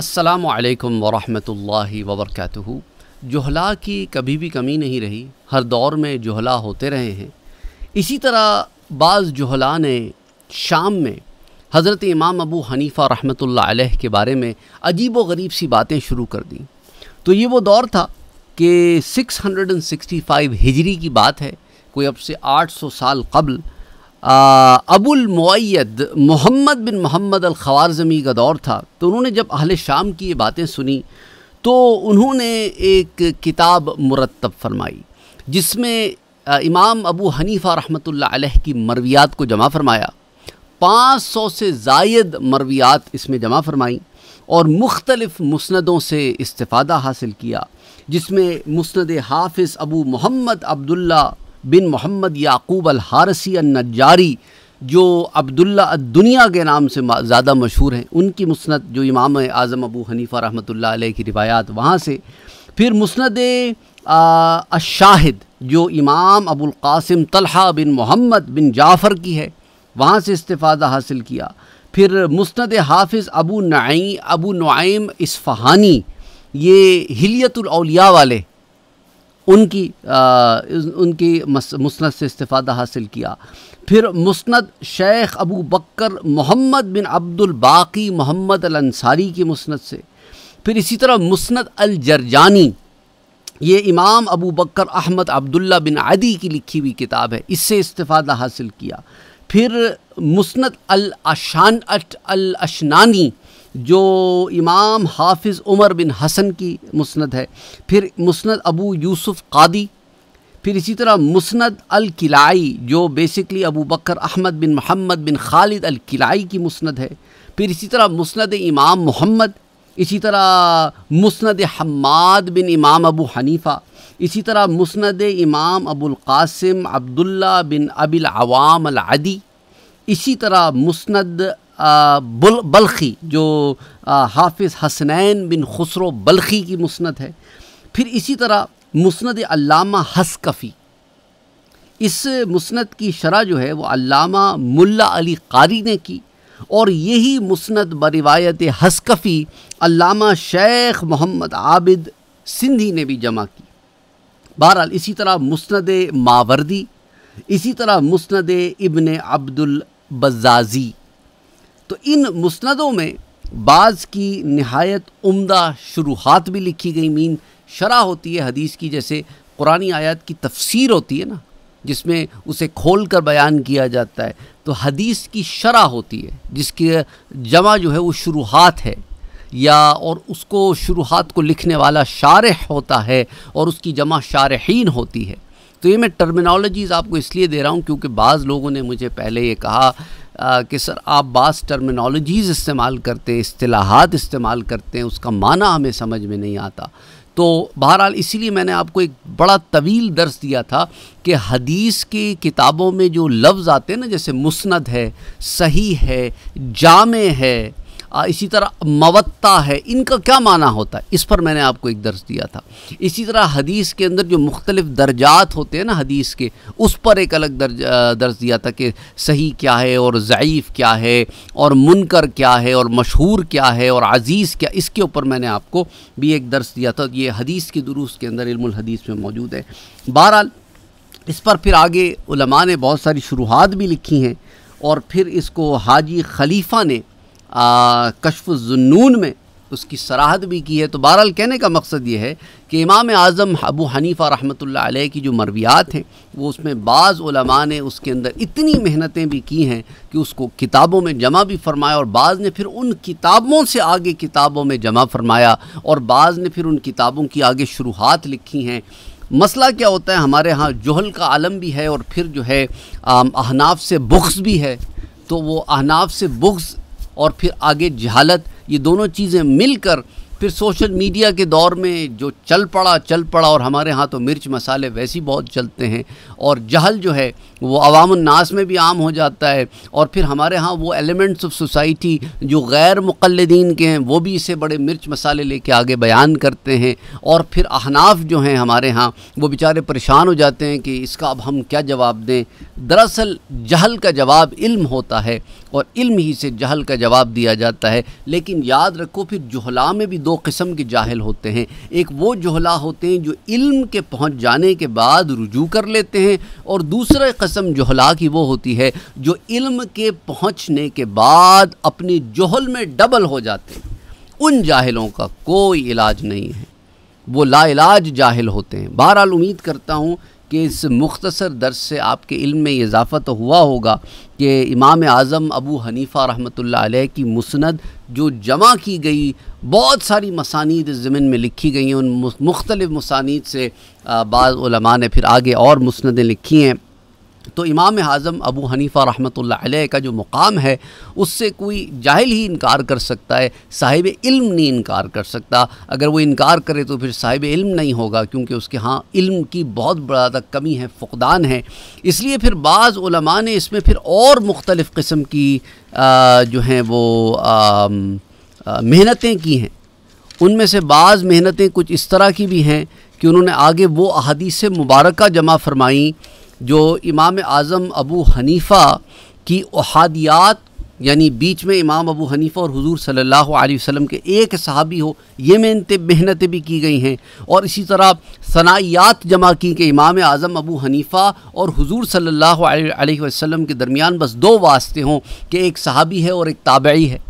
अस्सलाम वालेकुम वरहमतुल्लाहि वबरकatuहू जोहला की कभी भी कमी नहीं रही हर दौर में जोहला होते रहे हैं इसी तरह बाज़ जोहला ने शाम में हज़रत इमाम अबू हनीफ़ा रहमतुल्लाह अलैह के बारे में अजीब व गरीब सी बातें शुरू कर दी तो ये वो दौर था कि 665 हिजरी की बात है कोई अब से 800 साल कबल अबुल मुद मोहम्मद बिन मोहम्मद अल ख़वारजमी का दौर था तो उन्होंने जब अहल शाम की ये बातें सुनी तो उन्होंने एक किताब मुरतब फरमाई जिसमें इमाम अबू हनीफ़ा रहमत अलैह की मरवियात को जमा फरमाया पाँच सौ से जायद मरवियात इसमें जमा फरमाई और मुख्तलफ़ मुस्ंदों से इस्तादा हासिल किया जिसमें मुस्ंद हाफ़ Abu Mohammad Abdullah bin Mohammad Yaqub al Harsi नजारी जो अब्दुल्ला दुनिया के नाम से ज़्यादा मशहूर हैं उनकी मुस्ंद जो इमाम आज़म अबू हनीफ़ा रहमत की रिवायात वहाँ से फिर मुस्ंद अशाहिद जो इमाम कासिम तलहा बिन मोहम्मद बिन जाफ़र की है वहाँ से इस्तादा हासिल किया फिर मुस्ंद हाफिज़ अबू नई अबू नईम इसफ़हानी ये हिलियतुलौलिया वाले उनकी आ, उनकी मुस्त से इस्तादा हासिल किया फिर मुस्ंद शेख अबू बकर मोहम्मद बिन अब्दुलबाकी मोहम्मद अंसारी की मुस्त से फिर इसी तरह मुस्ंद जरजानी ये इमाम अबू बकर अहमद अब्दुल्ला बिन आदि की लिखी हुई किताब है इससे इस्तादा हासिल किया फिर मुस्त अल अशान अल अशनानी जो इमाम हाफिज़ उमर बिन हसन की मुस्ंद है फिर मुस्ंद अबू यूसुफ़ कादी फिर इसी तरह मुस्ंद अल किलाई जो basically Abu Bakr Ahmad bin Mohammad bin Khalid al Kilai की मुस्ंद है फिर इसी तरह मुस्ंद इमाम मोहम्मद इसी तरह मुस्ंद हम्माद बिन इमाम अबू हनीफ़ा इसी तरह मुस्ंद इमाम कासिम अब्दुल्ला बिन अबिल अवाम अदी इसी तरह मुस्ंद बुल बल्खी जो हाफिज़ हसनैन बिन खसरो बल्खी की मुसनत है फिर इसी तरह मुसनद अल्लामा हसकफ़ी इस मुसनद की शरह जो है वो अल्लामा मुल्ला अली कारी ने की और यही मुसनद बरवायत हसकफ़ी अल्लामा शेख मोहम्मद आबिद सिंधी ने भी जमा की बहरहाल इसी तरह मुसनद मावर्दी इसी तरह मुसनद इबन अब्दुल बजाजी तो इन मुस्ंदों में बाज़ की नहायत उम्दा शुरुआत भी लिखी गई मीन शरा होती है हदीस की जैसे कुरानी आयत की तफसीर होती है ना जिसमें उसे खोल कर बयान किया जाता है तो हदीस की शरा होती है जिसकी जमा जो है वो शुरुआत है या और उसको शुरुआत को लिखने वाला शारह होता है और उसकी जमा शारहीन होती है तो ये मैं टर्मिनोलॉजीज़ आपको इसलिए दे रहा हूँ क्योंकि बाज़ लोगों ने मुझे पहले ये कहा कि सर आप बास टर्मिनोलॉजीज़ इस्तेमाल करते हैं असलाहत इस्तेमाल करते हैं उसका माना हमें समझ में नहीं आता तो बहरहाल इसीलिए मैंने आपको एक बड़ा तवील दर्स दिया था कि हदीस की किताबों में जो लफ्ज़ आते हैं ना जैसे मुस्ंद है सही है जाम है इसी तरह मवत्ता है इनका क्या माना होता है इस पर मैंने आपको एक दर्ज दिया था इसी तरह हदीस के अंदर जो मुख्तलिफ दर्जात होते हैं ना हदीस के उस पर एक अलग दर्ज दर्ज दिया था कि सही क्या है और ज़यीफ़ क्या है और मुनकर क्या है और मशहूर क्या है और अज़ीज़ क्या इसके ऊपर मैंने आपको भी एक दर्ज दिया था ये हदीस के दुरुस्त के अंदर हदीस में मौजूद है बहरहाल इस पर फिर आगे उलमा ने बहुत सारी शुरुआत भी लिखी हैं और फिर इसको हाजी खलीफा ने कशफ जुनून में उसकी सराहत भी की है तो बहरहाल कहने का मकसद ये है कि इमाम आज़म अबू हनीफ़ा रहमत आलह की जो मरवियात हैं वो उसमें बाज़ ने उसके अंदर इतनी मेहनतें भी की हैं कि उसको किताबों में जमा भी फरमाया और बाज़ ने फिर उन किताबों से आगे किताबों में जमा फरमाया और बाज़ ने फिर उन किताबों की आगे शुरुआत लिखी हैं मसला क्या होता है हमारे यहाँ जहल का आलम भी है और फिर जो है अहनाफ से बुख्स भी है तो वो अहनाफ से बुख्स और फिर आगे जहालत ये दोनों चीज़ें मिलकर फिर सोशल मीडिया के दौर में जो चल पड़ा चल पड़ा और हमारे यहाँ तो मिर्च मसाले वैसे ही बहुत चलते हैं और जहल जो है वो अवामनास में भी आम हो जाता है और फिर हमारे यहाँ वो एलिमेंट्स ऑफ सोसाइटी जो गैर मुक़लदीन के हैं वो भी इसे बड़े मिर्च मसाले लेके आगे बयान करते हैं और फिर अहनाफ जो हैं हमारे यहाँ वो बेचारे परेशान हो जाते हैं कि इसका अब हम क्या जवाब दें दरअसल जहल का जवाब इल्म होता है और इल्म ही से जहल का जवाब दिया जाता है लेकिन याद रखो फिर जहला में भी दो किस्म के जाहल होते हैं एक वो जहला होते हैं जो इल्म के पहुँच जाने के बाद रुजू कर लेते हैं और दूसरा कस्म जहला की वो होती है जो इल्म के पहुँचने के बाद अपनी जहल में डबल हो जाते हैं उन जाहलों का कोई इलाज नहीं है वो लाइलाज जाहल होते हैं बहरहाल उम्मीद करता हूँ कि इस मुख्तसर दर्स से आपके इल्म में इजाफ़ा तो हुआ होगा कि इमाम आज़म अबू हनीफ़ा रहमतुल्लाह अलैह की मुसनद जो जमा की गई बहुत सारी मसानीद ज़मीन में लिखी गई हैं उन मुख्तलिफ़ मसानीद से बाज़ ने फिर आगे और मुसनदें लिखी हैं तो इमाम आज़म अबू हनीफ़ा रहमत का जो मुकाम है उससे कोई जाहिल ही इनकार कर सकता है साहिब इल्म नहीं इनकार कर सकता अगर वो इनकार करे तो फिर साहिब इल्म नहीं होगा क्योंकि उसके हाँ इल्म की बहुत बड़ा कमी है फ़ुकदान है इसलिए फिर बाज़ ने इसमें फिर और मुख्तलफ़ किस्म की आ, जो हैं वो मेहनतें की हैं उनमें से बाज़ मेहनतें कुछ इस तरह की भी हैं कि उन्होंने आगे वो अहदीस मुबारक जमा फरमाईं जो इमाम आज़म अबू हनीफ़ा की अहादियात यानी बीच में इमाम अबू हनीफ़ा और हुजूर सल्लल्लाहु अलैहि वसल्लम के एक सहाबी हो ये मेहनत मेहनतें भी की गई हैं और इसी तरह सनायात जमा की कि इमाम आज़म अबू हनीफ़ा और हुजूर सल्लल्लाहु अलैहि वसल्लम के दरमियान बस दो वास्ते हों कि एक सहाबी है और एक ताबई है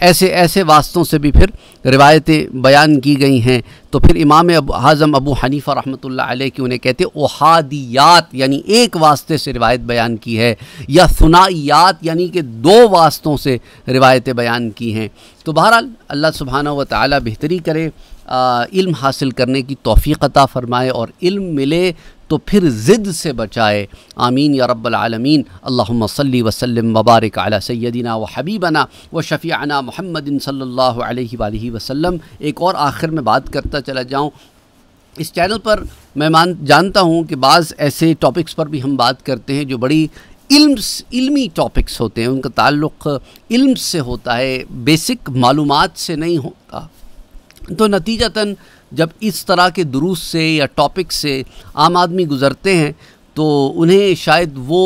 ऐसे ऐसे वास्तों से भी फिर रिवायतें बयान की गई हैं तो फिर इमाम अब हाज़म अबू हनीफ़ा रहमत आल की उन्हें कहते ओहादियात यानी एक वास्ते से रिवायत बयान की है या सुनाइयात यानी कि दो वास्तों से रिवायतें बयान की हैं तो बहरहाल अल्लाह सुबहाना व ताली बेहतरी करे आ, इल्म हासिल करने की तोफ़ी अता फ़रमाए और इल्म मिले तो फिर ज़िद से बचाए आमीन या रब्बालमीन अल्लाम वसलम वबारक अला सैदीना व हबीबना व शफ़ियाना महमदिन सल्ला वसम एक और आखिर में बात करता चला जाऊँ इस चैनल पर मैं मान जानता हूँ कि बाज़ ऐसे टॉपिक्स पर भी हम बात करते हैं जो बड़ी इल्म्स इल्मी टॉपिक्स होते हैं उनका ताल्लुक़ इल्म से होता है बेसिक मालूमात से नहीं होता तो नतीजतन जब इस तरह के दुरुस से या टॉपिक से आम आदमी गुज़रते हैं तो उन्हें शायद वो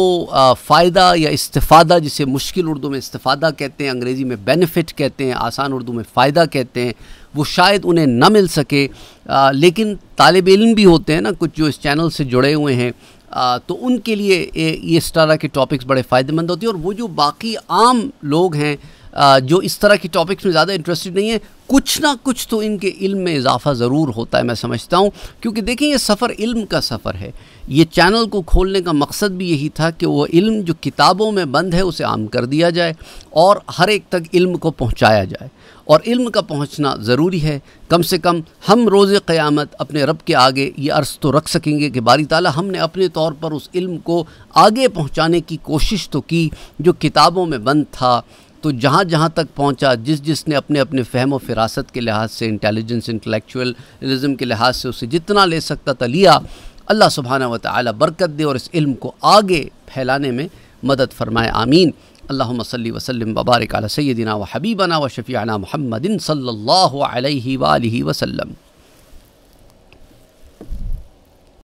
फ़ायदा या इस्ता जिसे मुश्किल उर्दू में इस्तादा कहते हैं अंग्रेज़ी में बेनिफिट कहते हैं आसान उर्दू में फ़ायदा कहते हैं वो शायद उन्हें ना मिल सके आ, लेकिन तालब इलम भी होते हैं ना कुछ जो इस चैनल से जुड़े हुए हैं आ, तो उनके लिए ये इस तरह के टॉपिक्स बड़े फ़ायदेमंद होते हैं और वो जो बाकी आम लोग हैं जो इस तरह की टॉपिक्स में ज़्यादा इंटरेस्टेड नहीं है कुछ ना कुछ तो इनके इल्म में इजाफा ज़रूर होता है मैं समझता हूँ क्योंकि देखें ये सफ़र इल्म का सफ़र है ये चैनल को खोलने का मकसद भी यही था कि वो इल्म जो किताबों में बंद है उसे आम कर दिया जाए और हर एक तक इल्म को पहुँचाया जाए और इल्म का पहुँचना ज़रूरी है कम से कम हम रोज़ क़यामत अपने रब के आगे ये अर्ज़ तो रख सकेंगे कि बारी ताली हमने अपने तौर पर उस इल्म को आगे पहुँचाने की कोशिश तो की जो किताबों में बंद था तो जहाँ जहाँ तक पहुँचा जिस जिसने अपने अपने फहम और फिरासत के लिहाज से इंटेलिजेंस इंटेलेक्चुअलिज्म के लिहाज से उसे जितना ले सकता था लिया अल्लाह सुबहाना वत बरकत दे और इस इल्म को आगे फैलाने में मदद फरमाए आमीन अल्लाह मसल वसलम वबारक सैदिना व हबीबना व शफ़ीना महमदिन सल्ला वसम